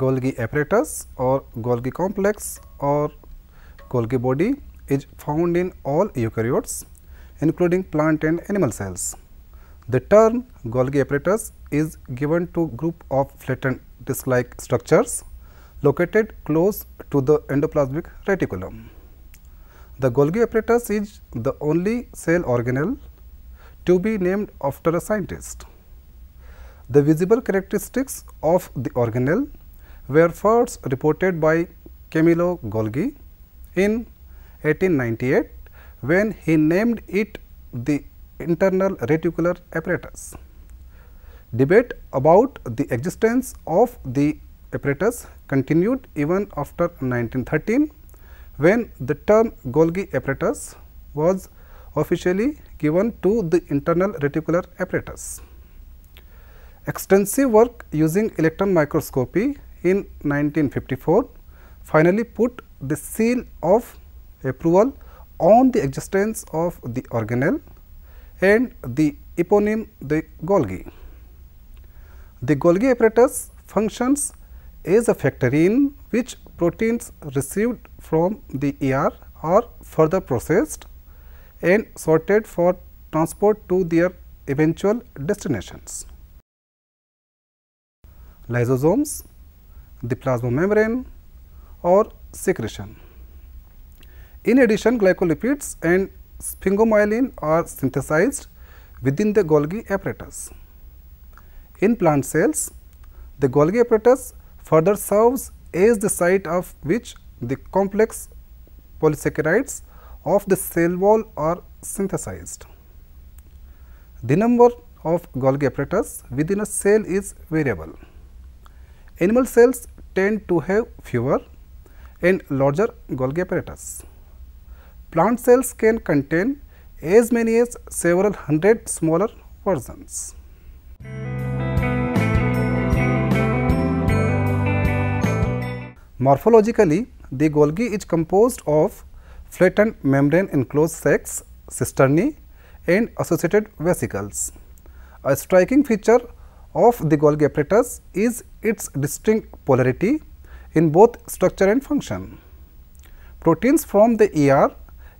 Golgi apparatus or Golgi complex or Golgi body is found in all eukaryotes including plant and animal cells. The term Golgi apparatus is given to group of flattened disc-like structures located close to the endoplasmic reticulum. The Golgi apparatus is the only cell organelle to be named after a scientist. The visible characteristics of the organelle were first reported by Camillo Golgi in 1898 when he named it the internal reticular apparatus. Debate about the existence of the apparatus continued even after 1913 when the term Golgi apparatus was officially given to the internal reticular apparatus. Extensive work using electron microscopy in 1954 finally put the seal of approval on the existence of the organelle and the eponym the Golgi. The Golgi apparatus functions as a factory in which proteins received from the ER are further processed and sorted for transport to their eventual destinations. Lysosomes the plasma membrane or secretion. In addition, glycolipids and sphingomyelin are synthesized within the Golgi apparatus. In plant cells, the Golgi apparatus further serves as the site of which the complex polysaccharides of the cell wall are synthesized. The number of Golgi apparatus within a cell is variable. Animal cells tend to have fewer and larger Golgi apparatus. Plant cells can contain as many as several hundred smaller versions. Morphologically, the Golgi is composed of flattened membrane enclosed sacs, cisternae and associated vesicles. A striking feature of the Golgi apparatus is its distinct polarity in both structure and function. Proteins from the ER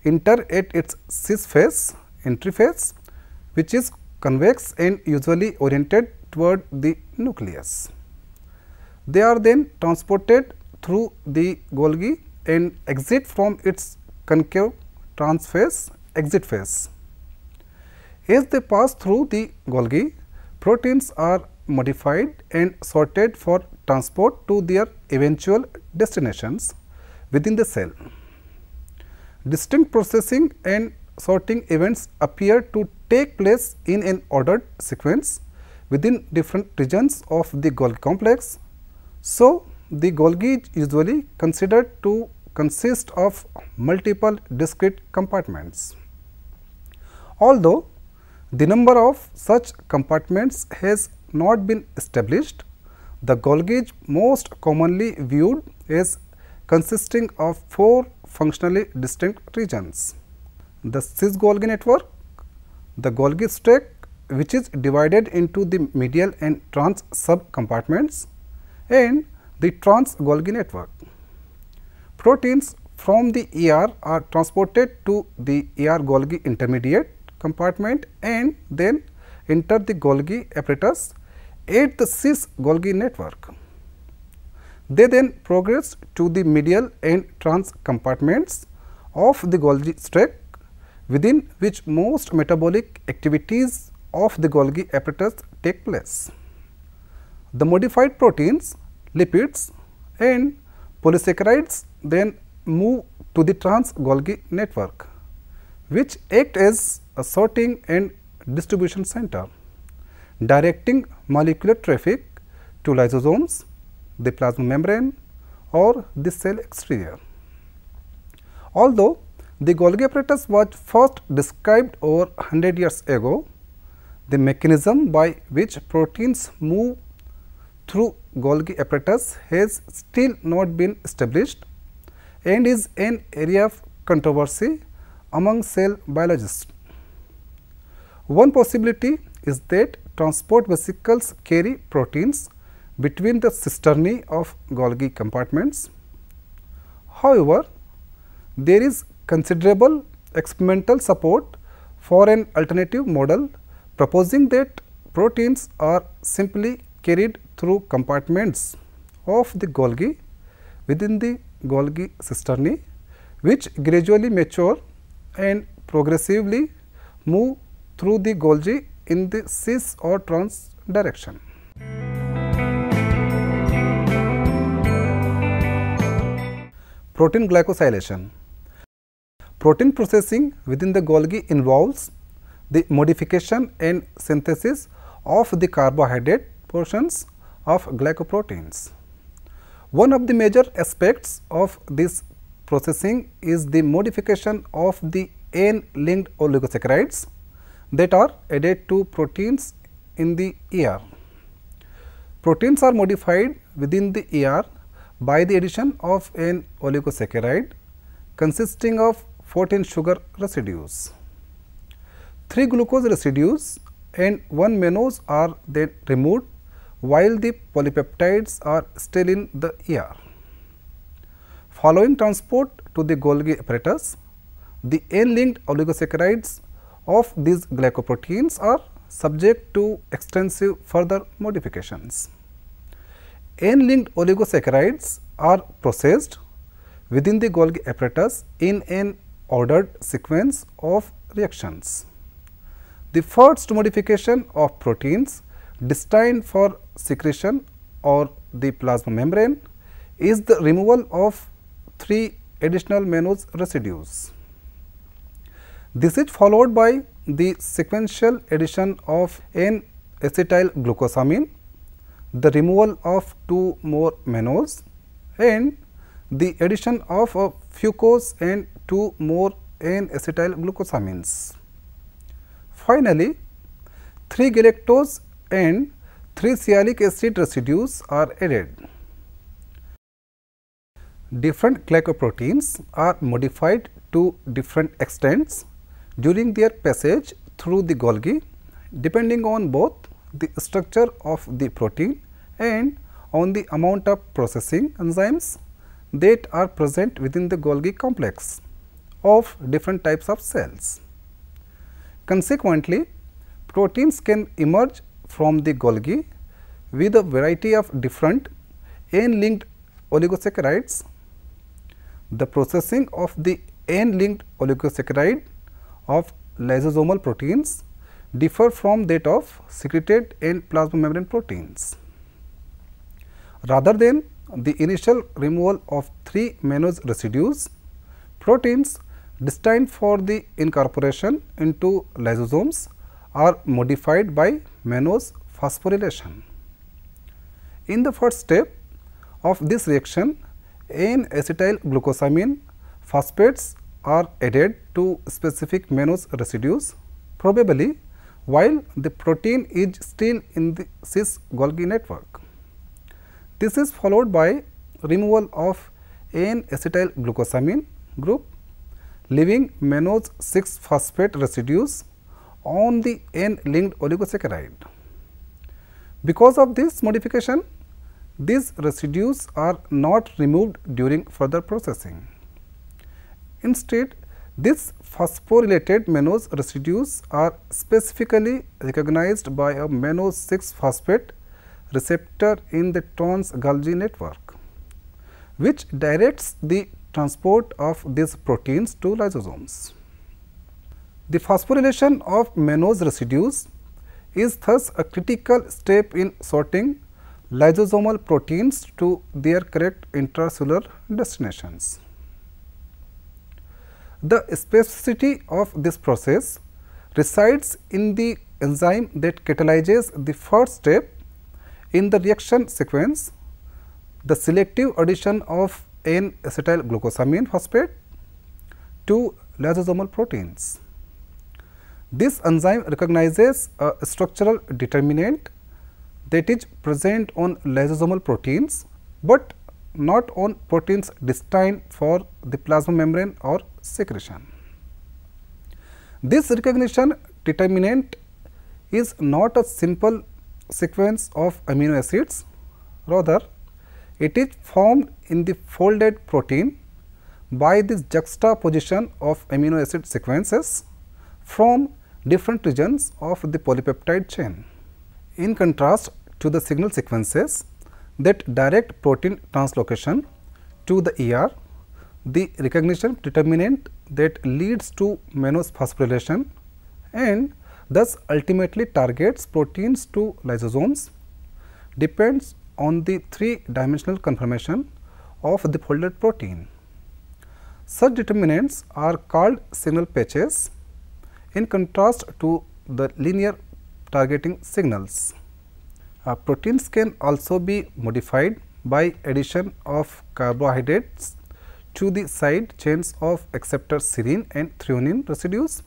enter at its cis phase entry phase which is convex and usually oriented toward the nucleus. They are then transported through the Golgi and exit from its concave transphase exit phase. As they pass through the Golgi, Proteins are modified and sorted for transport to their eventual destinations within the cell. Distinct processing and sorting events appear to take place in an ordered sequence within different regions of the Golgi complex. So, the Golgi is usually considered to consist of multiple discrete compartments. Although the number of such compartments has not been established. The Golgi most commonly viewed is consisting of four functionally distinct regions. The cis Golgi network, the Golgi stack which is divided into the medial and trans subcompartments and the trans Golgi network. Proteins from the ER are transported to the ER Golgi intermediate compartment and then enter the Golgi apparatus at the cis Golgi network. They then progress to the medial and trans compartments of the Golgi stack, within which most metabolic activities of the Golgi apparatus take place. The modified proteins, lipids and polysaccharides then move to the trans Golgi network, which act as a sorting and distribution center, directing molecular traffic to lysosomes, the plasma membrane or the cell exterior. Although the Golgi apparatus was first described over 100 years ago, the mechanism by which proteins move through Golgi apparatus has still not been established and is an area of controversy among cell biologists. One possibility is that transport vesicles carry proteins between the cisternae of Golgi compartments. However, there is considerable experimental support for an alternative model proposing that proteins are simply carried through compartments of the Golgi within the Golgi cisternae which gradually mature and progressively move through the Golgi in the cis or trans direction. Protein glycosylation Protein processing within the Golgi involves the modification and synthesis of the carbohydrate portions of glycoproteins. One of the major aspects of this processing is the modification of the N-linked oligosaccharides that are added to proteins in the air. Proteins are modified within the air by the addition of an oligosaccharide consisting of 14 sugar residues. 3 glucose residues and 1 mannose are then removed while the polypeptides are still in the air. Following transport to the Golgi apparatus, the N-linked oligosaccharides of these glycoproteins are subject to extensive further modifications. N-linked oligosaccharides are processed within the Golgi apparatus in an ordered sequence of reactions. The first modification of proteins destined for secretion or the plasma membrane is the removal of three additional mannose residues. This is followed by the sequential addition of n acetyl glucosamine, the removal of two more mannose and the addition of a fucose and two more n acetyl glucosamines. Finally, 3 galactose and 3 sialic acid residues are added. Different glycoproteins are modified to different extents during their passage through the Golgi depending on both the structure of the protein and on the amount of processing enzymes that are present within the Golgi complex of different types of cells. Consequently, proteins can emerge from the Golgi with a variety of different N-linked oligosaccharides. The processing of the N-linked oligosaccharide of lysosomal proteins differ from that of secreted and plasma membrane proteins. Rather than the initial removal of three mannose residues, proteins destined for the incorporation into lysosomes are modified by mannose phosphorylation. In the first step of this reaction, N acetyl glucosamine phosphates are added to specific mannose residues. Probably while the protein is still in the cis Golgi network. This is followed by removal of N acetyl glucosamine group leaving mannose 6 phosphate residues on the N linked oligosaccharide. Because of this modification, these residues are not removed during further processing. Instead, this phosphorylated mannose residues are specifically recognized by a mannose 6 phosphate receptor in the trans Golgi network, which directs the transport of these proteins to lysosomes. The phosphorylation of mannose residues is thus a critical step in sorting lysosomal proteins to their correct intracellular destinations. The specificity of this process resides in the enzyme that catalyzes the first step in the reaction sequence, the selective addition of N acetyl glucosamine phosphate to lysosomal proteins. This enzyme recognizes a structural determinant that is present on lysosomal proteins, but not on proteins destined for the plasma membrane or secretion. This recognition determinant is not a simple sequence of amino acids, rather it is formed in the folded protein by the juxtaposition of amino acid sequences from different regions of the polypeptide chain. In contrast to the signal sequences, that direct protein translocation to the ER, the recognition determinant that leads to mannose phosphorylation and thus ultimately targets proteins to lysosomes depends on the three dimensional conformation of the folded protein. Such determinants are called signal patches in contrast to the linear targeting signals. Uh, proteins can also be modified by addition of carbohydrates to the side chains of acceptor serine and threonine residues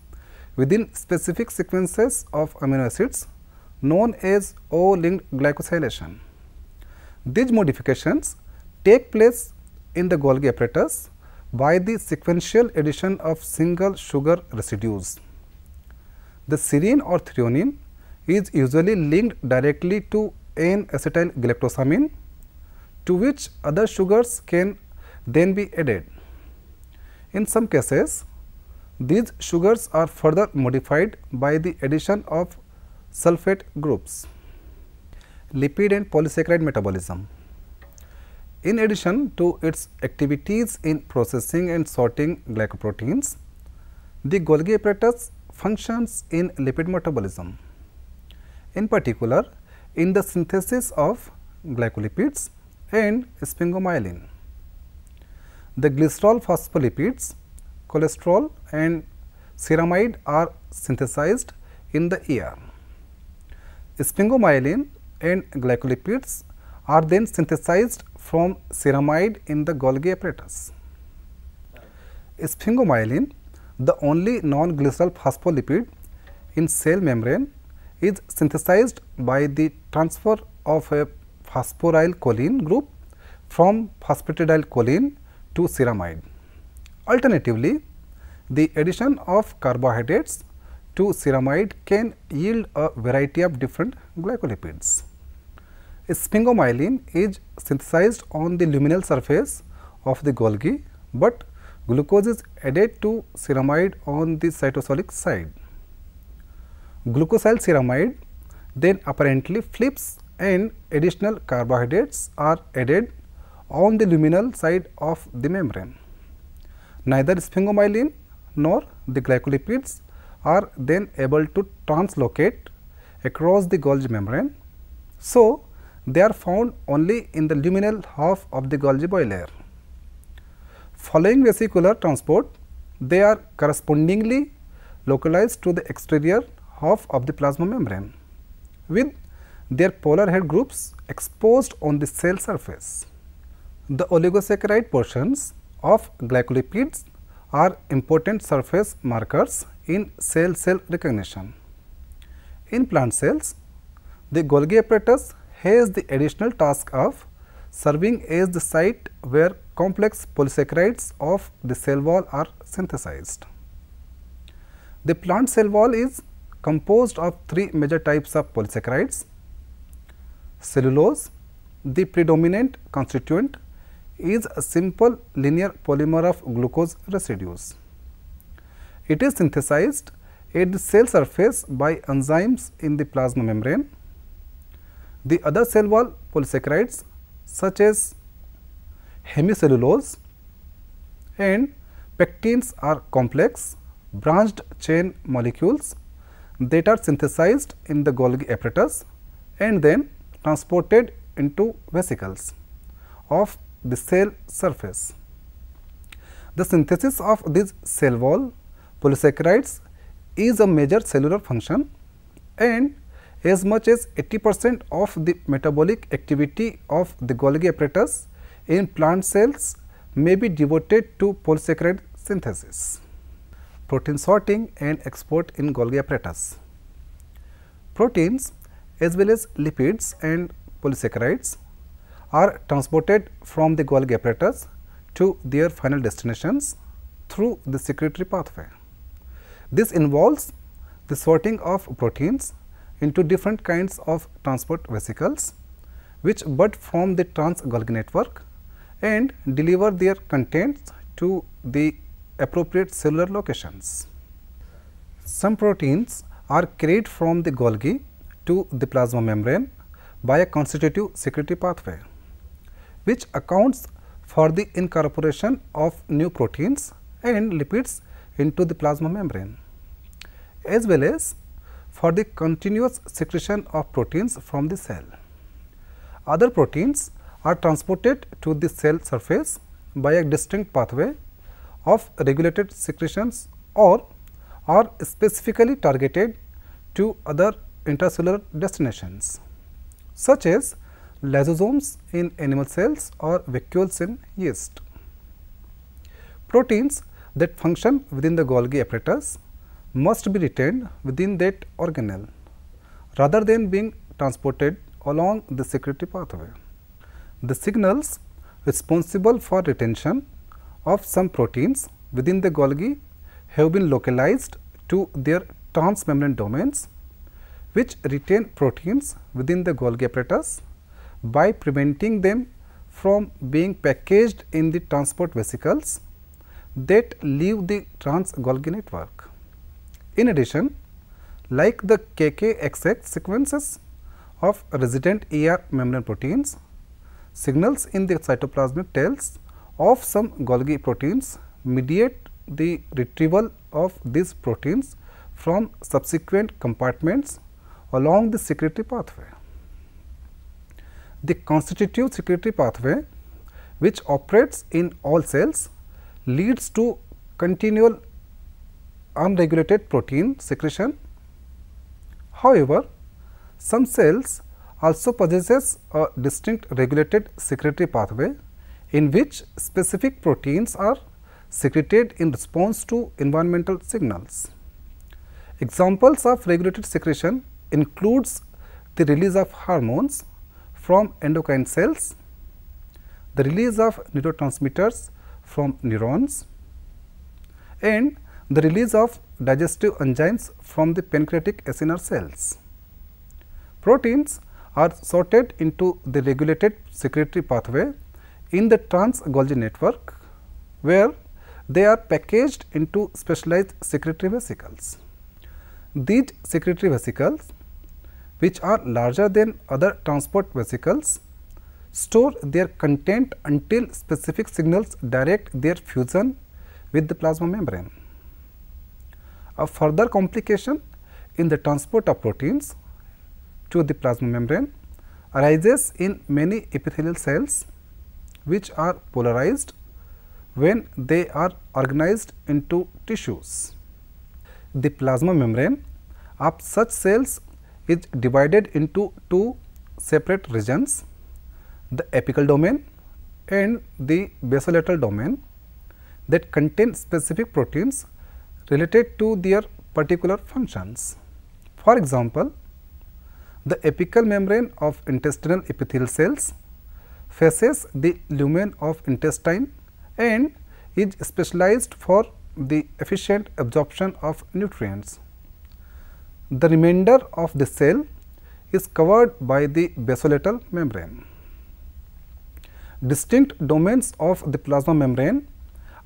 within specific sequences of amino acids known as O-linked glycosylation. These modifications take place in the Golgi apparatus by the sequential addition of single sugar residues. The serine or threonine is usually linked directly to N-acetyl galactosamine to which other sugars can then be added. In some cases, these sugars are further modified by the addition of sulfate groups. Lipid and polysaccharide metabolism. In addition to its activities in processing and sorting glycoproteins, the Golgi apparatus functions in lipid metabolism in particular in the synthesis of glycolipids and sphingomyelin. The glycerol phospholipids, cholesterol and ceramide are synthesized in the ear. Sphingomyelin and glycolipids are then synthesized from ceramide in the Golgi apparatus. Sphingomyelin, the only non-glycerol phospholipid in cell membrane is synthesized by the transfer of a phosphoryl choline group from phosphatidyl choline to ceramide. Alternatively, the addition of carbohydrates to ceramide can yield a variety of different glycolipids. Sphingomyelin is synthesized on the luminal surface of the Golgi, but glucose is added to ceramide on the cytosolic side glucosyl ceramide then apparently flips and additional carbohydrates are added on the luminal side of the membrane. Neither sphingomyelin nor the glycolipids are then able to translocate across the Golgi membrane. So, they are found only in the luminal half of the Golgi boil layer. Following vesicular transport, they are correspondingly localized to the exterior half of the plasma membrane with their polar head groups exposed on the cell surface. The oligosaccharide portions of glycolipids are important surface markers in cell-cell recognition. In plant cells, the Golgi apparatus has the additional task of serving as the site where complex polysaccharides of the cell wall are synthesized. The plant cell wall is composed of three major types of polysaccharides, cellulose, the predominant constituent is a simple linear polymer of glucose residues. It is synthesized at the cell surface by enzymes in the plasma membrane. The other cell wall polysaccharides such as hemicellulose and pectins are complex branched chain molecules that are synthesized in the Golgi apparatus and then transported into vesicles of the cell surface. The synthesis of these cell wall polysaccharides is a major cellular function and as much as 80 percent of the metabolic activity of the Golgi apparatus in plant cells may be devoted to polysaccharide synthesis protein sorting and export in Golgi apparatus. Proteins as well as lipids and polysaccharides are transported from the Golgi apparatus to their final destinations through the secretory pathway. This involves the sorting of proteins into different kinds of transport vesicles which bud from the trans Golgi network and deliver their contents to the appropriate cellular locations. Some proteins are carried from the Golgi to the plasma membrane by a constitutive secretory pathway, which accounts for the incorporation of new proteins and lipids into the plasma membrane, as well as for the continuous secretion of proteins from the cell. Other proteins are transported to the cell surface by a distinct pathway of regulated secretions or are specifically targeted to other intracellular destinations such as lysosomes in animal cells or vacuoles in yeast. Proteins that function within the Golgi apparatus must be retained within that organelle rather than being transported along the secretory pathway. The signals responsible for retention of some proteins within the Golgi have been localized to their transmembrane domains which retain proteins within the Golgi apparatus by preventing them from being packaged in the transport vesicles that leave the trans-Golgi network. In addition, like the KKXX sequences of resident ER membrane proteins, signals in the cytoplasmic tails of some Golgi proteins mediate the retrieval of these proteins from subsequent compartments along the secretory pathway. The constitutive secretory pathway which operates in all cells leads to continual unregulated protein secretion. However, some cells also possesses a distinct regulated secretory pathway in which specific proteins are secreted in response to environmental signals. Examples of regulated secretion includes the release of hormones from endocrine cells, the release of neurotransmitters from neurons and the release of digestive enzymes from the pancreatic acinar cells. Proteins are sorted into the regulated secretory pathway in the trans Golgi network where they are packaged into specialized secretory vesicles. These secretory vesicles which are larger than other transport vesicles store their content until specific signals direct their fusion with the plasma membrane. A further complication in the transport of proteins to the plasma membrane arises in many epithelial cells which are polarized when they are organized into tissues. The plasma membrane of such cells is divided into two separate regions, the apical domain and the basolateral domain that contain specific proteins related to their particular functions. For example, the apical membrane of intestinal epithelial cells faces the lumen of intestine and is specialized for the efficient absorption of nutrients. The remainder of the cell is covered by the basolateral membrane. Distinct domains of the plasma membrane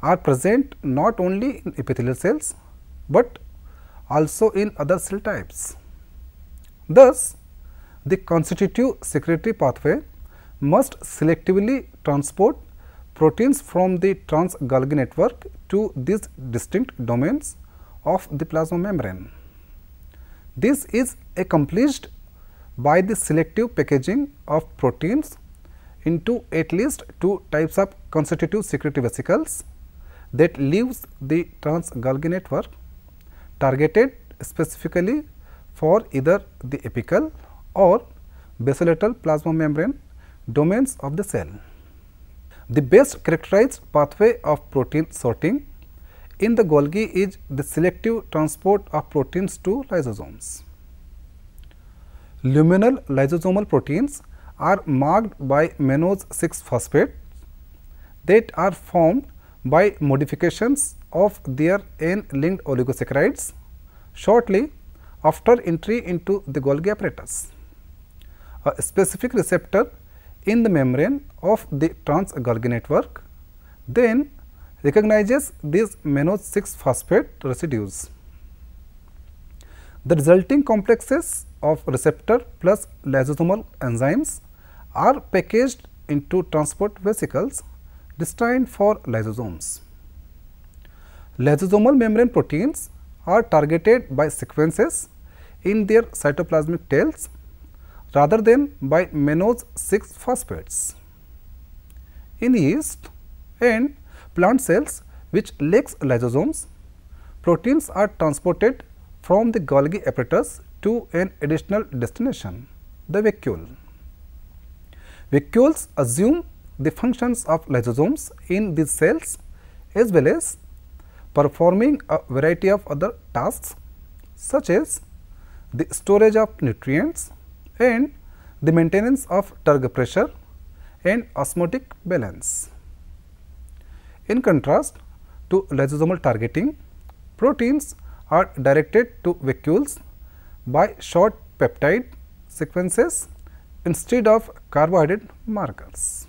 are present not only in epithelial cells, but also in other cell types. Thus, the constitutive secretory pathway must selectively transport proteins from the trans-Golgi network to these distinct domains of the plasma membrane. This is accomplished by the selective packaging of proteins into at least two types of constitutive secretory vesicles that leaves the trans-Golgi network targeted specifically for either the apical or basolateral plasma membrane domains of the cell. The best characterized pathway of protein sorting in the Golgi is the selective transport of proteins to lysosomes. Luminal lysosomal proteins are marked by mannose 6 phosphate that are formed by modifications of their N-linked oligosaccharides shortly after entry into the Golgi apparatus. A specific receptor in the membrane of the trans-Golgi network, then recognizes these mannose 6 phosphate residues. The resulting complexes of receptor plus lysosomal enzymes are packaged into transport vesicles destined for lysosomes. Lysosomal membrane proteins are targeted by sequences in their cytoplasmic tails rather than by mannose 6 phosphates. In yeast and plant cells which lacks lysosomes, proteins are transported from the Golgi apparatus to an additional destination, the vacuole. Vacuoles assume the functions of lysosomes in these cells as well as performing a variety of other tasks such as the storage of nutrients, and the maintenance of turgor pressure and osmotic balance. In contrast to lysosomal targeting, proteins are directed to vacuoles by short peptide sequences instead of carbohydrate markers.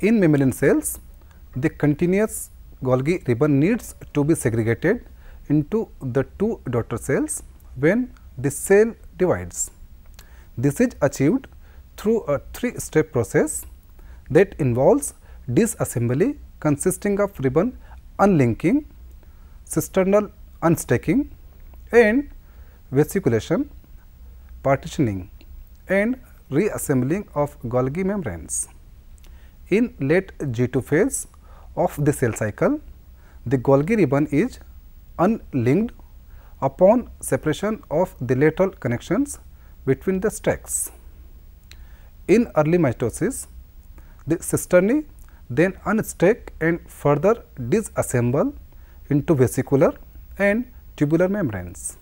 In mammalian cells, the continuous Golgi ribbon needs to be segregated into the two daughter cells when the cell divides. This is achieved through a three step process that involves disassembly consisting of ribbon unlinking, cisternal unstacking and vesiculation partitioning and reassembling of Golgi membranes. In late G2 phase of the cell cycle, the Golgi ribbon is unlinked upon separation of the lateral connections between the stacks. In early mitosis, the cisternae then unstack and further disassemble into vesicular and tubular membranes.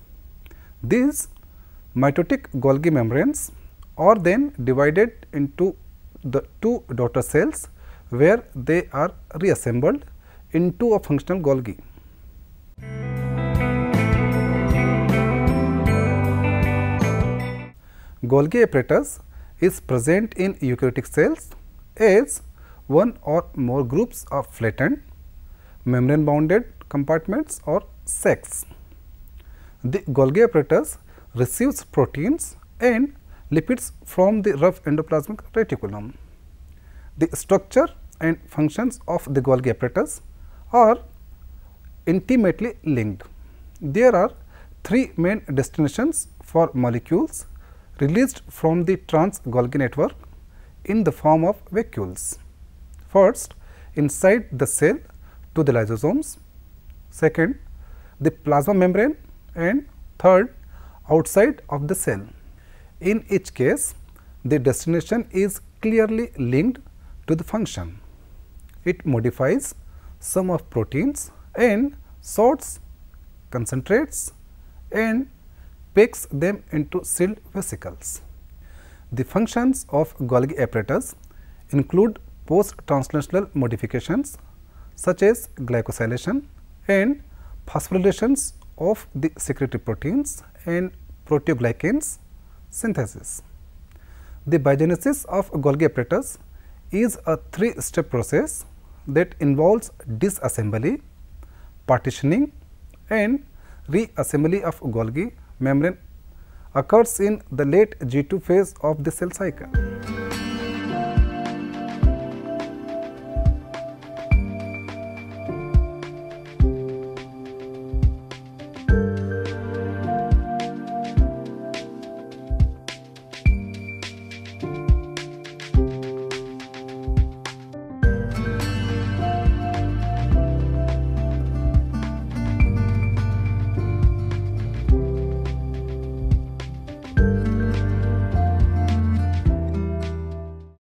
These mitotic Golgi membranes are then divided into the two daughter cells where they are reassembled into a functional Golgi. Golgi apparatus is present in eukaryotic cells as one or more groups of flattened membrane bounded compartments or sacs. The Golgi apparatus receives proteins and lipids from the rough endoplasmic reticulum. The structure and functions of the Golgi apparatus are intimately linked. There are three main destinations for molecules released from the trans-Golgi network in the form of vacuoles. First, inside the cell to the lysosomes, second, the plasma membrane and third, outside of the cell. In each case, the destination is clearly linked to the function. It modifies some of proteins and sorts, concentrates and packs them into sealed vesicles. The functions of Golgi apparatus include post-translational modifications such as glycosylation and phosphorylations of the secretory proteins and proteoglycans synthesis. The biogenesis of Golgi apparatus is a three-step process that involves disassembly, partitioning and reassembly of Golgi membrane occurs in the late G2 phase of the cell cycle.